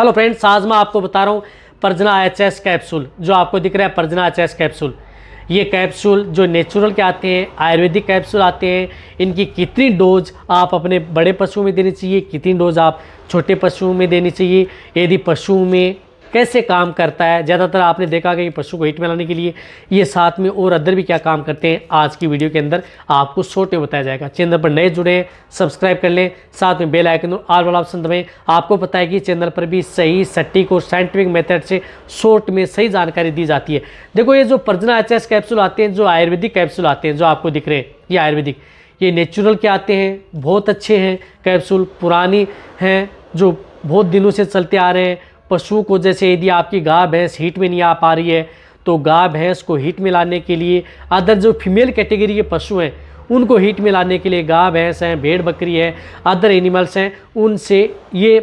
hello friends आज मैं आपको बता रहा हूँ परजना एच एस कैप्सूल जो आपको दिख रहा है परजना एच एस कैप्सूल ये कैप्सूल जो नेचुरल के आते हैं आयुर्वेदिक कैप्सूल आते हैं इनकी कितनी डोज आप अपने बड़े पशुओं में देनी चाहिए कितनी डोज आप छोटे पशुओं में देनी चाहिए यदि पशुओं में कैसे काम करता है ज़्यादातर आपने देखा कि पशु को हीट में लाने के लिए ये साथ में और अदर भी क्या काम करते हैं आज की वीडियो के अंदर आपको शॉर्ट में बताया जाएगा चैनल पर नए जुड़े हैं सब्सक्राइब कर लें साथ में बेल आइकन और आल वाला ऑप्शन दबाएँ आपको पता है कि चैनल पर भी सही सटीक और साइंटिफिक मेथड से शॉर्ट में सही जानकारी दी जाती है देखो ये जो प्रजना एच कैप्सूल आते हैं जो आयुर्वेदिक कैप्सूल आते हैं जो आपको दिख रहे हैं ये आयुर्वेदिक ये नेचुरल के आते हैं बहुत अच्छे हैं कैप्सूल पुरानी हैं जो बहुत दिनों से चलते आ रहे हैं पशु को जैसे यदि आपकी गाय भैंस हीट में नहीं आ पा रही है तो गाय भैंस को हीट में लाने के लिए अदर जो फीमेल कैटेगरी के पशु हैं उनको हीट में लाने के लिए गाय भैंस हैं भेड़ बकरी है अदर एनिमल्स हैं उनसे ये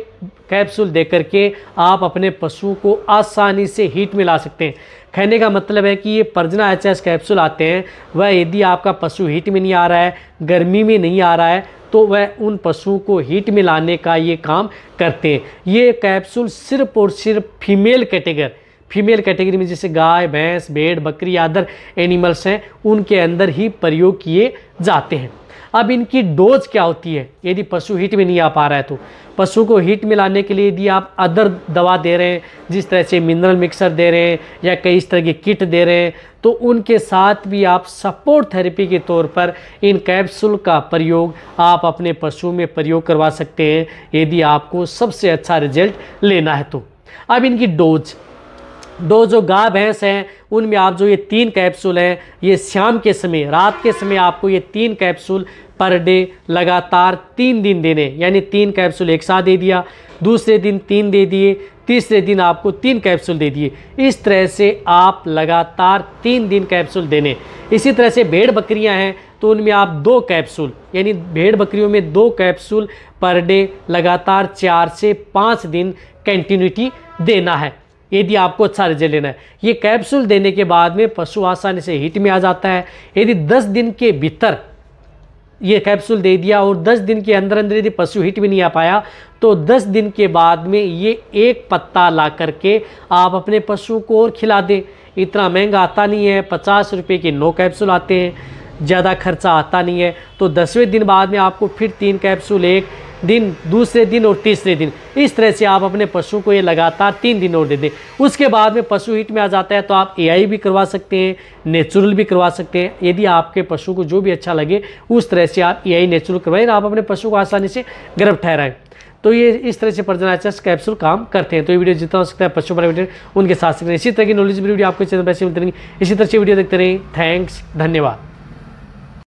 कैप्सूल दे करके आप अपने पशु को आसानी से हीट में ला सकते हैं कहने का मतलब है कि ये परजना एच कैप्सूल आते हैं वह यदि आपका पशु हीट में नहीं आ रहा है गर्मी में नहीं आ रहा है तो वह उन पशुओं को हीट में लाने का ये काम करते हैं ये कैप्सूल सिर्फ और सिर्फ फीमेल कैटेगर फीमेल कैटेगरी में जैसे गाय भैंस भेड़ बकरी अदर एनिमल्स हैं उनके अंदर ही प्रयोग किए जाते हैं अब इनकी डोज क्या होती है यदि पशु हीट में नहीं आ पा रहा है तो पशु को हीट में लाने के लिए यदि आप अदर दवा दे रहे हैं जिस तरह से मिनरल मिक्सर दे रहे हैं या कई इस तरह की किट दे रहे हैं तो उनके साथ भी आप सपोर्ट थेरेपी के तौर पर इन कैप्सूल का प्रयोग आप अपने पशु में प्रयोग करवा सकते हैं यदि आपको सबसे अच्छा रिजल्ट लेना है तो अब इनकी डोज दो जो गाय भैंस हैं उनमें आप जो ये तीन कैप्सूल हैं ये शाम के समय रात के समय आपको ये तीन कैप्सूल पर डे लगातार तीन दिन देने यानी तीन कैप्सूल एक साथ दे दिया दूसरे दिन तीन दे दिए तीसरे दिन आपको तीन कैप्सूल दे दिए इस तरह से आप लगातार तीन दिन कैप्सूल देने इसी तरह से भेड़ बकरियां हैं तो उनमें आप दो कैप्सूल यानी भेड़ बकरियों में दो कैप्सूल पर डे लगातार चार से पाँच दिन कंटिन्यूटी देना है यदि आपको अच्छा रिजल्ट लेना है ये कैप्सूल देने के बाद में पशु आसानी से हीट में आ जाता है यदि 10 दिन के भीतर ये कैप्सूल दे दिया और 10 दिन के अंदर अंदर यदि पशु हिट भी नहीं आ पाया तो 10 दिन के बाद में ये एक पत्ता ला करके आप अपने पशु को और खिला दें इतना महंगा आता नहीं है पचास रुपये के नौ कैप्सूल आते हैं ज़्यादा खर्चा आता नहीं है तो दसवें दिन बाद में आपको फिर तीन कैप्सूल एक दिन दूसरे दिन और तीसरे दिन इस तरह से आप अपने पशु को ये लगातार तीन दिन और दे दें उसके बाद में पशु हिट में आ जाता है तो आप एआई भी करवा सकते हैं नेचुरल भी करवा सकते हैं यदि आपके पशु को जो भी अच्छा लगे उस तरह से आप एआई नेचुरल करवाएं आप अपने पशु को आसानी से गर्भ ठहराएं तो ये इस तरह से प्रजनाचस कैप्सूल काम करते हैं तो ये वीडियो जितना हो सकता है पशु रिलेटेड उनके साथ हैं इसी तरह की नॉलेज वीडियो आपको चैनल मिलते रहेंगे इसी तरह से वीडियो देखते रहें थैंक्स धन्यवाद